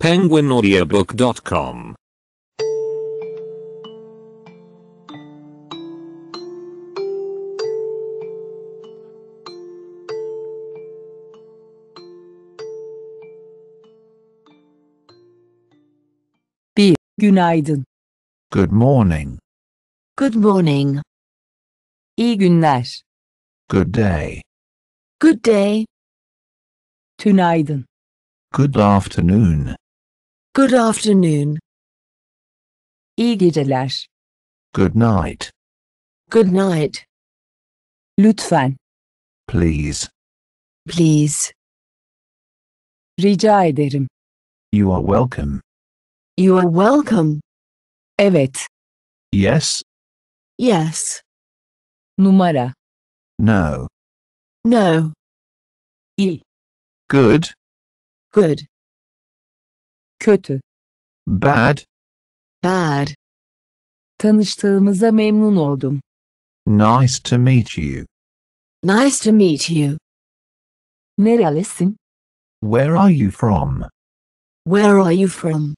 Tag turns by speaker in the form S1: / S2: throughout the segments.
S1: penguinaudiobook.com
S2: B. Günaydın.
S1: Good morning.
S2: Good morning. İyi günler.
S1: Good day.
S2: Good day. Tünaydın.
S1: Good afternoon.
S2: Good afternoon. İyi geceler.
S1: Good night.
S2: Good night. Lütfen.
S1: Please.
S2: Please. Rica ederim.
S1: You are welcome.
S2: You are welcome. Evet. Yes. Yes. Numara. No. No. İyi. Good. Good. Kötü. Bad. Bad. Tanıştığımıza memnun oldum.
S1: Nice to meet you.
S2: Nice to meet you. Nerelisin?
S1: Where are you from?
S2: Where are you from?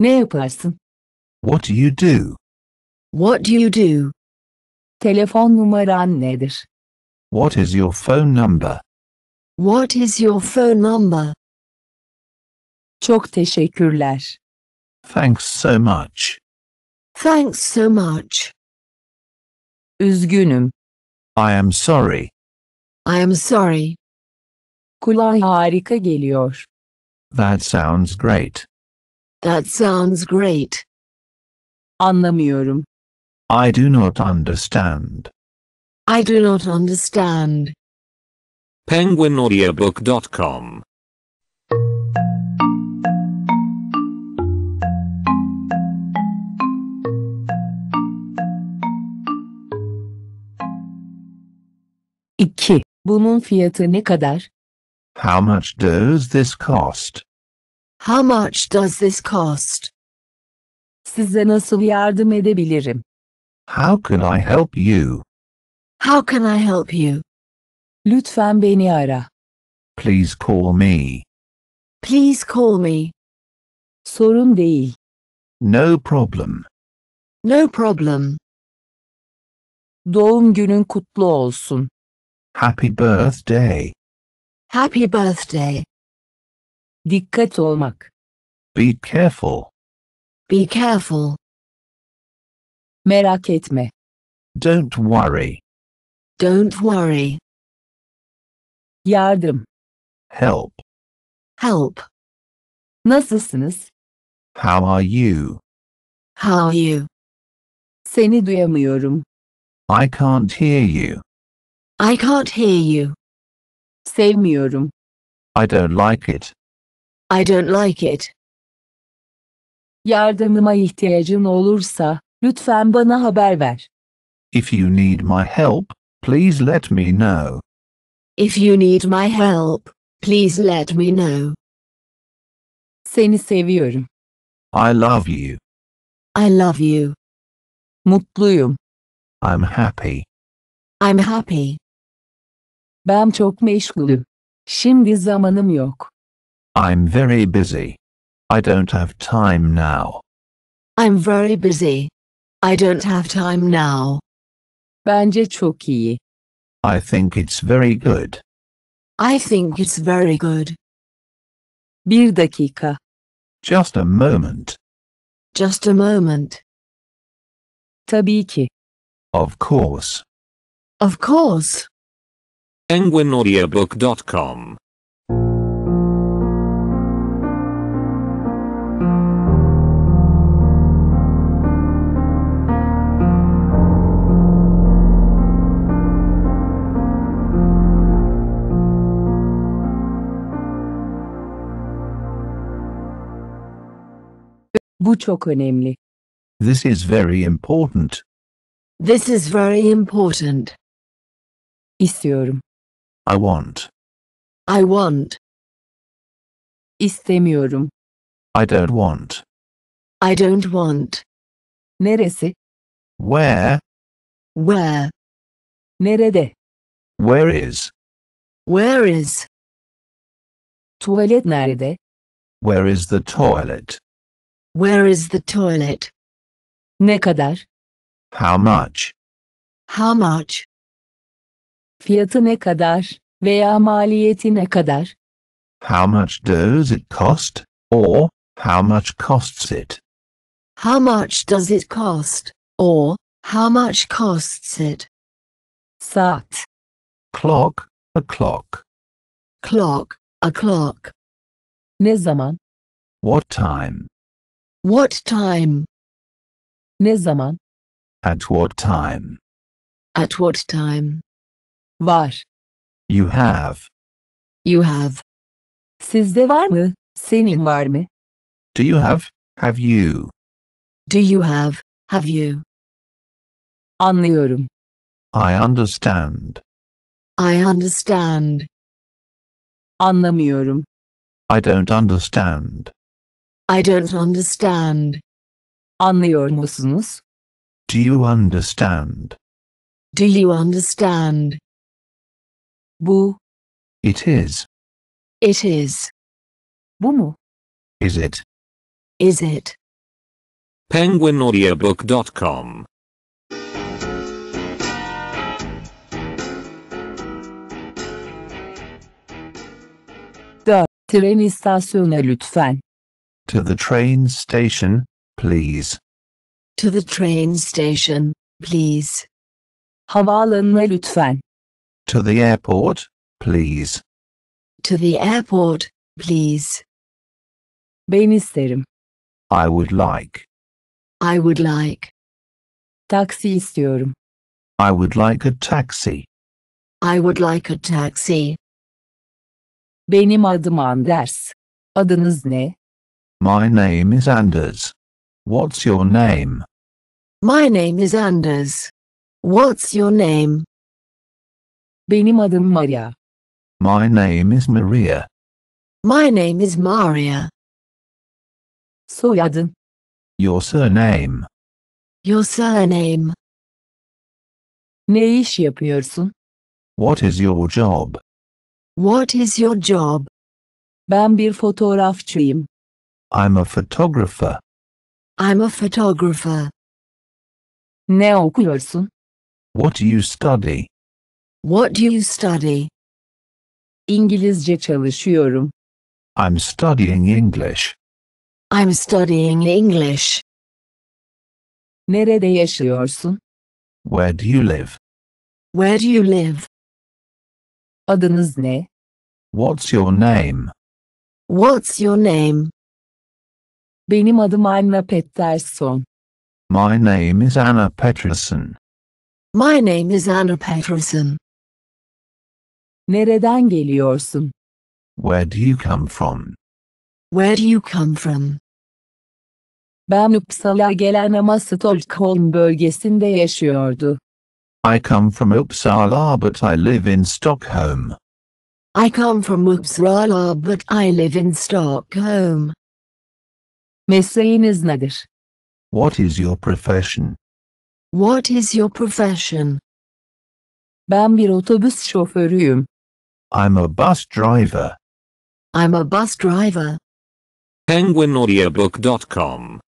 S2: Ne yaparsın?
S1: What do you do?
S2: What do you do? Telefon numaran nedir?
S1: What is your phone number?
S2: What is your phone number? Çok teşekkürler.
S1: Thanks so much.
S2: Thanks so much.
S1: Üzgünüm. I am sorry.
S2: I am sorry. Kulağa harika geliyor.
S1: That sounds great.
S2: That sounds great. Anlamıyorum.
S1: I do not understand.
S2: I do not understand.
S1: PenguinAudiobook.com
S2: 2. Bunun fiyatı ne kadar?
S1: How much does this cost?
S2: How much does this cost? Size nasıl yardım edebilirim?
S1: How can I help you?
S2: How can I help you? Lütfen beni ara.
S1: Please call me.
S2: Please call me. Sorun değil.
S1: No problem.
S2: No problem. Doğum günün kutlu olsun.
S1: Happy birthday.
S2: Happy birthday. Dikkat olmak.
S1: Be careful.
S2: Be careful. Merak etme.
S1: Don't worry. Don't worry. Yardım. Help. Help.
S2: Nasılsınız?
S1: How are you?
S2: How are you? Seni duyamıyorum.
S1: I can't hear you.
S2: I can't hear you. Sevmiyorum.
S1: I don't like it.
S2: I don't like it. Yardımıma ihtiyacın olursa lütfen bana haber ver.
S1: If you need my help, please let me know.
S2: If you need my help, please let me know. Seni seviyorum.
S1: I love you.
S2: I love you.
S1: Mutluyum. I'm happy.
S2: I'm happy. Ben çok meşgulüm. Şimdi zamanım yok.
S1: I'm very busy. I don't have time now.
S2: I'm very busy. I don't have time now. Bence çok iyi.
S1: I think it's very good.
S2: I think it's very good. Bir dakika.
S1: Just a moment.
S2: Just a moment. Tabii ki.
S1: Of course.
S2: Of course.
S1: penguinaudiobook.com
S2: Bu çok önemli.
S1: This is very important.
S2: This is very important. İstiyorum.
S1: I want.
S2: I want. İstemiyorum.
S1: I don't want.
S2: I don't want. Neresi? Where? Where? Nerede?
S1: Where is?
S2: Where is? Tuvalet nerede?
S1: Where is the toilet?
S2: Where is the toilet? Ne kadar?
S1: How much?
S2: How much? Fiyatı ne kadar veya maliyeti ne kadar?
S1: How much does it cost? Or how much costs it?
S2: How much does it cost? Or how much costs it? Saat. Clock, a clock. Clock, a clock. Ne zaman?
S1: What time?
S2: What time? Ne zaman?
S1: At what time?
S2: At what time? Var.
S1: You have.
S2: You have. Sizde var mı? Senin var mı?
S1: Do you have? Have you?
S2: Do you have? Have you? Anlıyorum.
S1: I understand.
S2: I understand. Anlamıyorum.
S1: I don't understand.
S2: I don't understand. Anlıyor musunuz?
S1: Do you understand?
S2: Do you understand? Bu.
S1: It is.
S2: It is. Bu mu. Is it? Is it?
S1: PenguinAudiobook.com
S2: The train istasyonuna lütfen.
S1: To the train station, please.
S2: To the train station, please. Havaalanına lütfen.
S1: To the airport, please.
S2: To the airport, please. Ben isterim.
S1: I would like.
S2: I would like. Taxi istiyorum.
S1: I would like a taxi.
S2: I would like a taxi. Benim adım Anders. Adınız ne?
S1: My name is Anders. What's your name?
S2: My name is Anders. What's your name? Benim adım Maria.
S1: My name is Maria.
S2: My name is Maria. Soyadın.
S1: Your surname.
S2: Your surname. Ne iş yapıyorsun?
S1: What is your job?
S2: What is your job? Ben bir fotoğrafçıyım.
S1: I'm a photographer.
S2: I'm a photographer. Ne okuyorsun?
S1: What do you study?
S2: What do you study? İngilizce çalışıyorum.
S1: I'm studying English.
S2: I'm studying English. Nerede yaşıyorsun?
S1: Where do you live?
S2: Where do you live? Adınız ne?
S1: What's your name?
S2: What's your name? Benim adım Anna Peterson.
S1: My name is Anna Peterson.
S2: My name is Anna Peterson. Nereden geliyorsun?
S1: Where do you come from?
S2: Where do you come from? Ben Uppsala gelen ama Stockholm bölgesinde yaşıyordu.
S1: I come from Uppsala but I live in Stockholm.
S2: I come from Uppsala but I live in Stockholm. Mesleğiniz nedir?
S1: What is your profession?
S2: What is your profession? Ben bir otobüs şoförüyüm.
S1: I'm a bus driver.
S2: I'm a bus driver.
S1: PenguinAudiobook.com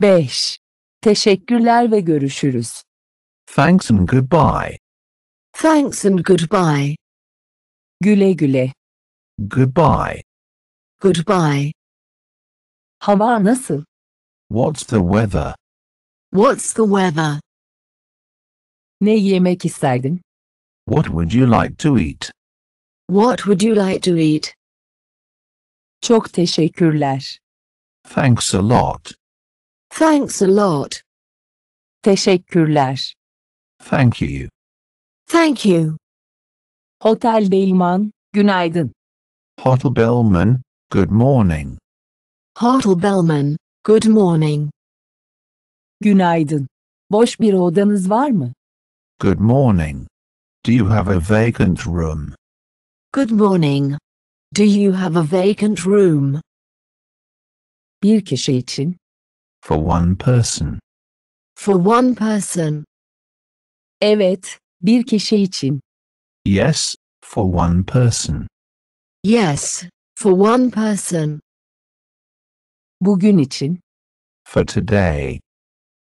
S2: Beş. Teşekkürler ve görüşürüz.
S1: Thanks and goodbye. Thanks
S2: and goodbye. Güle güle.
S1: Goodbye.
S2: Goodbye. Hava nasıl?
S1: What's the weather?
S2: What's the weather? Ne yemek isterdin?
S1: What would you like to eat?
S2: What would you like to eat? Çok teşekkürler.
S1: Thanks a lot.
S2: Thanks a lot. Teşekkürler.
S1: Thank you.
S2: Thank you. Hotel Bellman günaydın.
S1: Hotel Bellman, good morning.
S2: Hotel Bellman, good morning. Günaydın. Boş bir odanız var mı?
S1: Good morning. Do you have a vacant room?
S2: Good morning. Do you have a vacant room? Bir kişi için.
S1: For one person.
S2: For one person. Evet, bir kişi için.
S1: Yes, for one person.
S2: Yes, for one person. Bugün için.
S1: For today.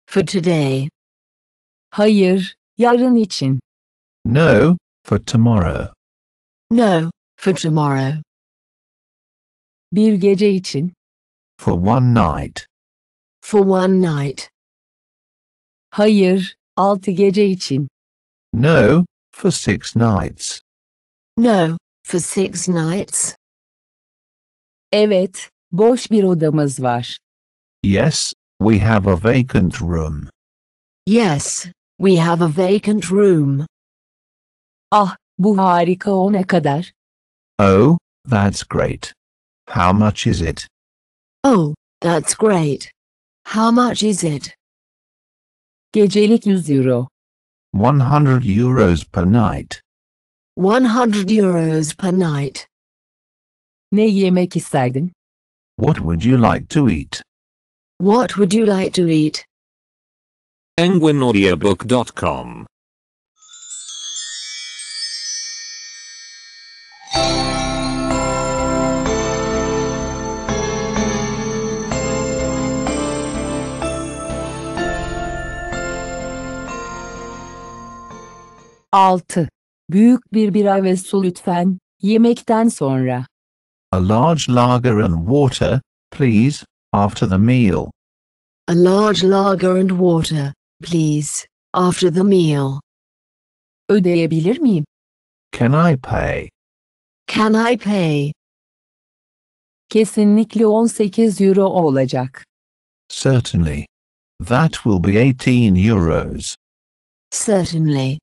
S2: For today. Hayır, yarın için.
S1: No, for tomorrow.
S2: No, for tomorrow. Bir gece için.
S1: For one night.
S2: For one night. Hayır, altı gece için.
S1: No, For six nights.
S2: No, for six nights. Evet, boş bir odamız
S1: var. Yes, we have a vacant room.
S2: Yes, we have a vacant room. Ah, bu harika o ne kadar?
S1: Oh, that's great. How much is it?
S2: Oh, that's great. How much is it? Gecelik 100
S1: euro. 100 euros per night.
S2: 100 euros per night. Ne yemek isterdin?
S1: What would you like to eat?
S2: What would you like to eat?
S1: Penguinaudiobook.com
S2: 6. Büyük bir bira ve su lütfen, yemekten sonra.
S1: A large lager and water, please, after the meal.
S2: A large lager and water, please, after the meal. Ödeyebilir miyim?
S1: Can I pay?
S2: Can I pay? Kesinlikle 18 euro olacak.
S1: Certainly. That will be 18 euros.
S2: Certainly.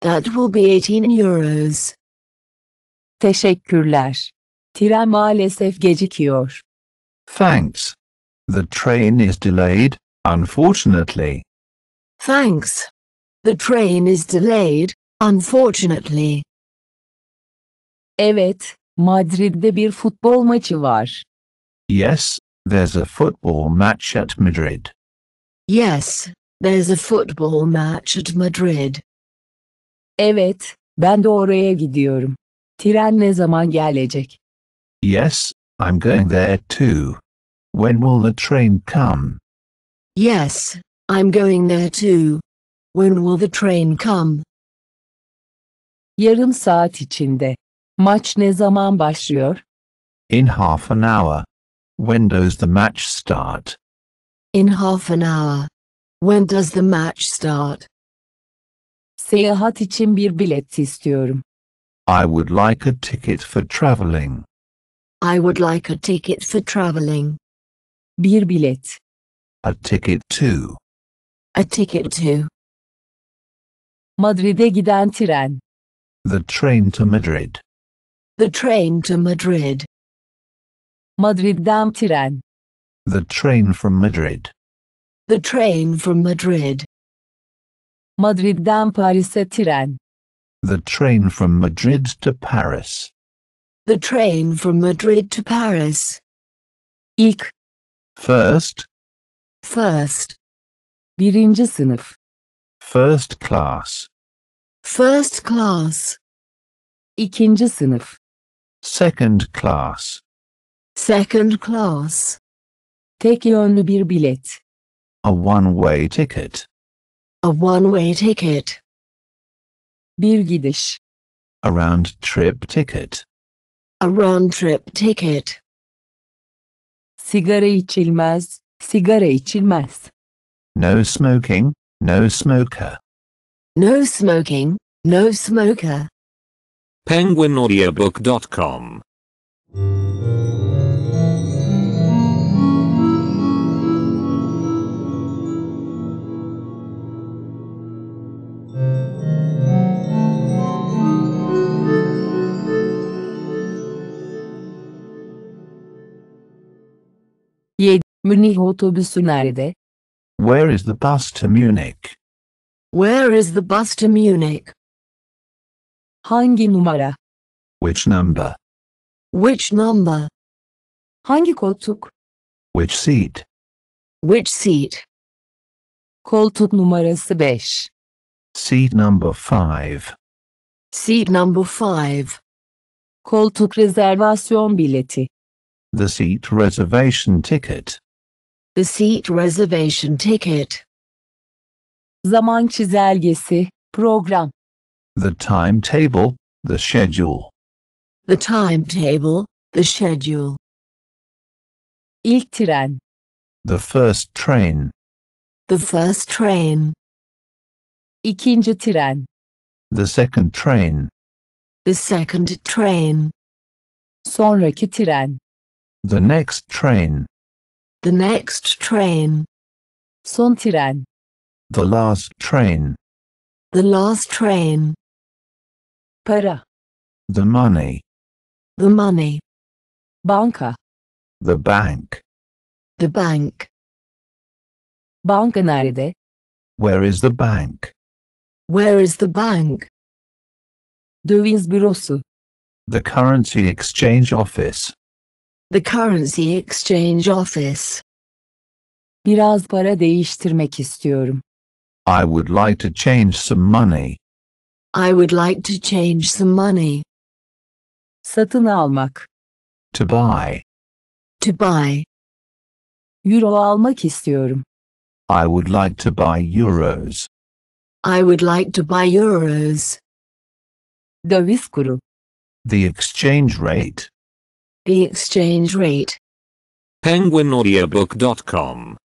S2: That will be 18 euros. Teşekkürler. Tren maalesef gecikiyor.
S1: Thanks. The train is delayed, unfortunately.
S2: Thanks. The train is delayed, unfortunately. Evet, Madrid'de bir futbol maçı var.
S1: Yes, there's a football match at Madrid.
S2: Yes, there's a football match at Madrid. Evet, ben de oraya gidiyorum. Tren ne zaman gelecek?
S1: Yes, I'm going there too. When will the train come?
S2: Yes, I'm going there too. When will the train come? Yarım saat içinde.
S1: Maç ne zaman başlıyor? In half an hour. When does the match start?
S2: In half an hour. When does the match start? Seyahat için bir bilet istiyorum.
S1: I would like a ticket for traveling.
S2: I would like a ticket for traveling. Bir bilet.
S1: A ticket to.
S2: A ticket to. Madrid'e giden tren.
S1: The train to Madrid.
S2: The train to Madrid. Madrid'den tren.
S1: The train from Madrid.
S2: The train from Madrid. Madrid'den Paris'e tren.
S1: The train from Madrid to Paris.
S2: The train from Madrid to Paris. İlk.
S1: First.
S2: First. Birinci sınıf.
S1: First class.
S2: First class. İkinci
S1: sınıf. Second class.
S2: Second class. Tek yönlü bir bilet.
S1: A one-way ticket.
S2: A one-way ticket. Bir gidiş.
S1: A round trip ticket.
S2: A round trip ticket. Sigara içilmez, sigara içilmez.
S1: No smoking, no smoker.
S2: No smoking, no smoker.
S1: PenguinAudiobook.com
S2: nerede?
S1: Where is the bus to Munich?
S2: Where is the bus to Munich? Hangi numara?
S1: Which number?
S2: Which number? Hangi koltuk?
S1: Which seat?
S2: Which seat? Koltuk numarası 5.
S1: Seat number 5.
S2: Seat number 5. Koltuk rezervasyon bileti.
S1: The seat reservation ticket.
S2: The seat reservation ticket. Zaman çizelgesi, program.
S1: The timetable, the schedule.
S2: The timetable, the schedule. İlk tren.
S1: The first train.
S2: The first train. İkinci tren.
S1: The second train.
S2: The second train. Sonraki tren.
S1: The next train.
S2: The next train. Son The
S1: last train.
S2: The last train. Para.
S1: The money.
S2: The money. Banka.
S1: The bank.
S2: The bank. Banka nerede?
S1: Where is the bank?
S2: Where is the bank? Döviz bürosu.
S1: The currency exchange office.
S2: The Currency Exchange Office. Biraz para değiştirmek istiyorum.
S1: I would like to change some money.
S2: I would like to change some money. Satın almak.
S1: To buy.
S2: To buy. Euro almak istiyorum.
S1: I would like to buy euros.
S2: I would like to buy euros. Döviz kuru.
S1: The exchange rate.
S2: The exchange rate.
S1: PenguinAudiobook.com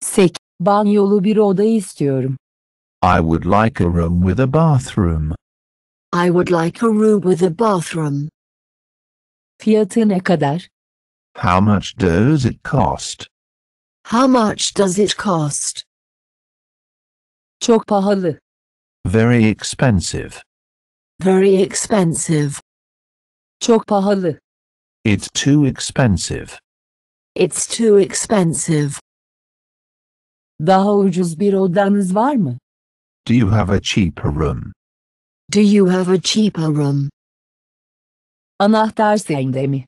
S2: Sek, banyolu bir oda istiyorum.
S1: I would like a room with a bathroom.
S2: I would like a room with a bathroom. Fiyatı ne kadar?
S1: How much does it cost?
S2: How much does it cost? Çok pahalı.
S1: Very expensive.
S2: Very expensive. Çok pahalı.
S1: It's too expensive.
S2: It's too expensive. Daha ucuz bir odanız var mı?
S1: Do you have a cheaper room?
S2: Do you have a cheaper room? Anahtar sende mi?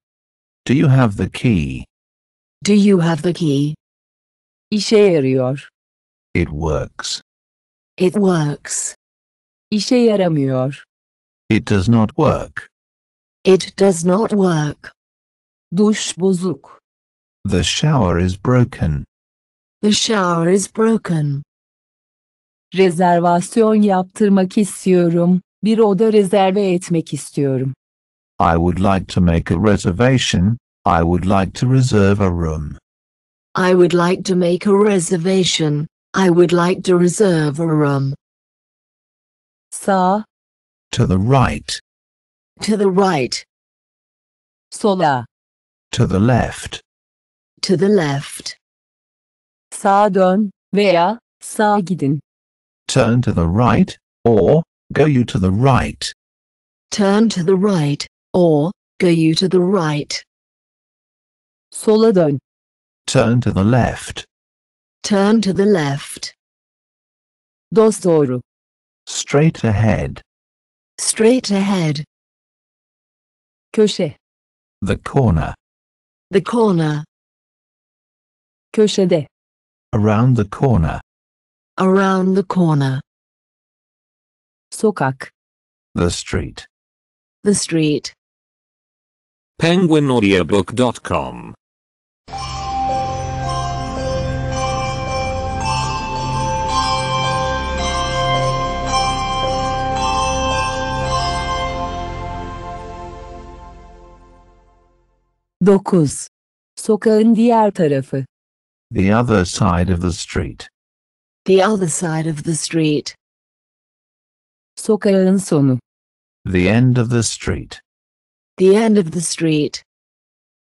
S1: Do you have the key?
S2: Do you have the key? İşe yarıyor.
S1: It works.
S2: It works. İşe yaramıyor.
S1: It does not work.
S2: It does not work. Duş bozuk.
S1: The shower is broken.
S2: The shower is broken. Rezervasyon yaptırmak istiyorum. Bir oda rezerve etmek istiyorum.
S1: I would like to make a reservation. I would like to reserve a room.
S2: I would like to make a reservation. I would like to reserve a room. Sağ.
S1: To the right.
S2: To the right. Sola.
S1: To the left.
S2: To the left. Sağa dön veya sağa gidin.
S1: Turn to the right or go you to the right.
S2: Turn to the right or go you to the right. Sola dön.
S1: Turn to the left.
S2: Turn to the left. Dost doğru. Straight ahead. Straight ahead. Köşe.
S1: The corner.
S2: The corner. Köşede.
S1: Around the corner.
S2: Around the corner. Sokak.
S1: The street.
S2: The street
S1: penguinaudiobook.com
S2: Dokuz. Sokağın diğer tarafı.
S1: The other side of the street.
S2: The other side of the street. Sokağın sonu.
S1: The end of the street.
S2: The end of the street.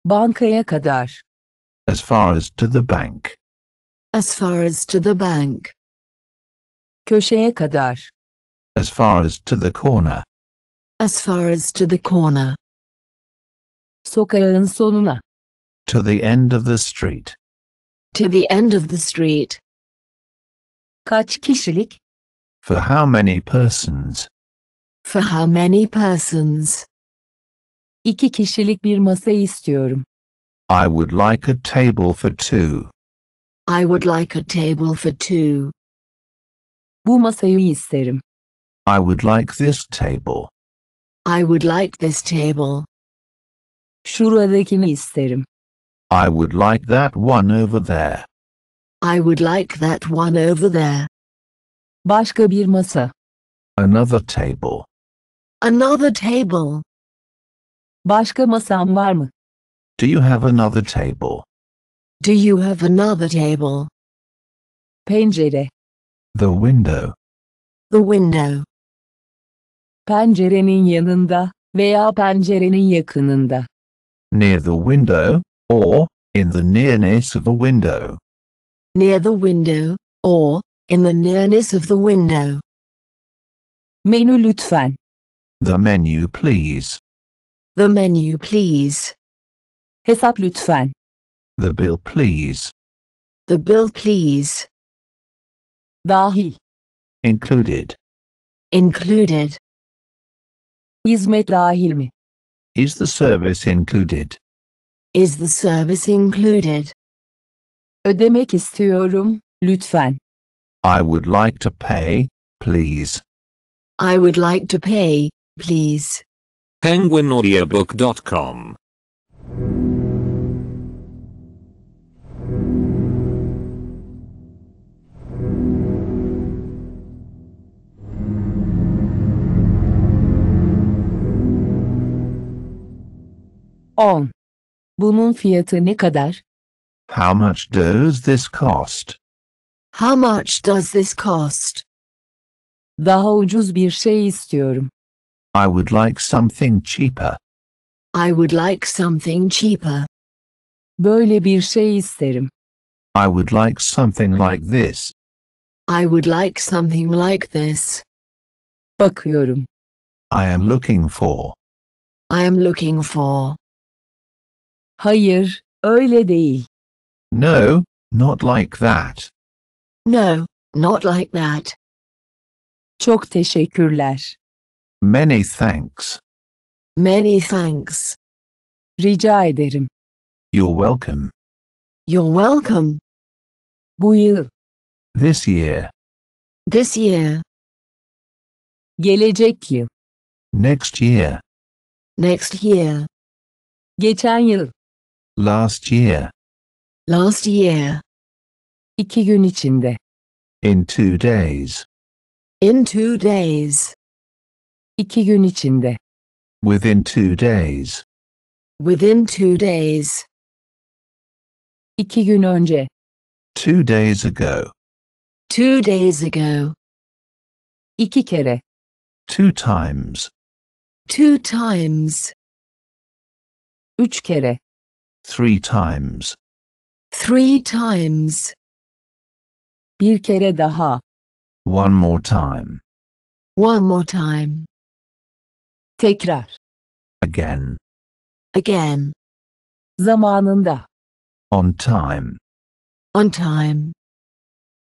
S2: Bankaya kadar.
S1: As far as to the bank.
S2: As far as to the bank. Köşeye kadar.
S1: As far as to the corner.
S2: As far as to the corner. Sokağın sonuna.
S1: To the end of the street.
S2: To the end of the street. Kaç kişilik?
S1: For how many persons?
S2: For how many persons? İki kişilik bir masa istiyorum.
S1: I would like a table for two.
S2: I would like a table for two. Bu masayı isterim.
S1: I would like this table.
S2: I would like this table. Şuradakini isterim.
S1: I would like that one over there.
S2: I would like that one over there. Başka bir masa.
S1: Another table.
S2: Another table. Başka masam var mı?
S1: Do you have another table?
S2: Do you have another table? Pencere.
S1: The window.
S2: The window. Pencerenin yanında veya pencerenin yakınında.
S1: Near the window or in the nearness of a window.
S2: Near the window or in the nearness of the window. Menü lütfen.
S1: The menu please.
S2: The menu please. Hesap lütfen.
S1: The bill please.
S2: The bill please. Dahil.
S1: Included.
S2: Included. Hizmet dahil mi?
S1: Is the service included?
S2: Is the service included? Ödemek istiyorum, lütfen.
S1: I would like to pay, please.
S2: I would like to pay, please.
S1: penguinaudiobook.com
S2: On. Bunun fiyatı ne kadar?
S1: How much does this cost?
S2: How much does this cost? Daha ucuz bir şey istiyorum.
S1: I would like something cheaper.
S2: I would like something cheaper. Böyle bir şey isterim.
S1: I would like something like this.
S2: I would like something like this. Bakıyorum.
S1: I am looking for.
S2: I am looking for. Hayır, öyle değil.
S1: No, not like that.
S2: No, not like that. Çok teşekkürler.
S1: Many thanks.
S2: Many thanks. Rica ederim.
S1: You're welcome.
S2: You're welcome. Bu yıl.
S1: This year.
S2: This year. Gelecek yıl.
S1: Next year.
S2: Next year. Geçen yıl.
S1: Last year.
S2: Last year. İki gün içinde.
S1: In two days.
S2: In two days. İki gün içinde.
S1: Within two days.
S2: Within two days. İki gün önce.
S1: Two days ago.
S2: Two days ago. İki kere.
S1: Two times.
S2: Two times. Üç kere.
S1: Three times.
S2: Three times. Bir kere daha.
S1: One more time.
S2: One more time. Tekrar. Again. Again. Zamanında.
S1: On time.
S2: On time.